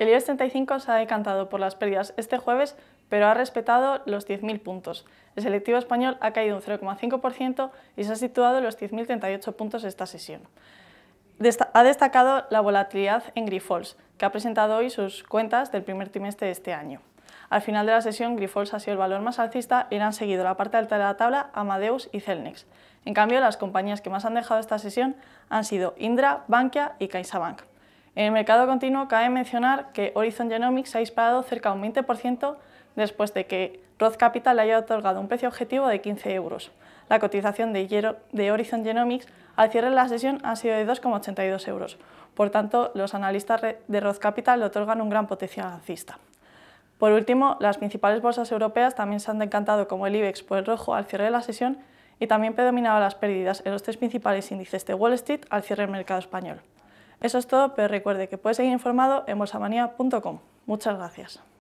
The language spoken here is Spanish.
El IBEX 35 se ha decantado por las pérdidas este jueves, pero ha respetado los 10.000 puntos. El selectivo español ha caído un 0,5% y se ha situado en los 10.038 puntos esta sesión. ha destacado la volatilidad en Grifols, que ha presentado hoy sus cuentas del primer trimestre de este año. Al final de la sesión, Grifols ha sido el valor más alcista y han seguido la parte alta de la tabla Amadeus y Celnex. En cambio, las compañías que más han dejado esta sesión han sido Indra, Bankia y CaixaBank. En el mercado continuo cabe mencionar que Horizon Genomics ha disparado cerca de un 20% después de que Roth Capital le haya otorgado un precio objetivo de 15 euros. La cotización de, Horizon Genomics al cierre de la sesión ha sido de 2,82 euros. Por tanto, los analistas de Roth Capital le otorgan un gran potencial alcista. Por último, las principales bolsas europeas también se han decantado como el IBEX por el rojo al cierre de la sesión y también predominaban las pérdidas en los tres principales índices de Wall Street al cierre del mercado español. Eso es todo, pero recuerde que puede seguir informado en bolsamanía.com. Muchas gracias.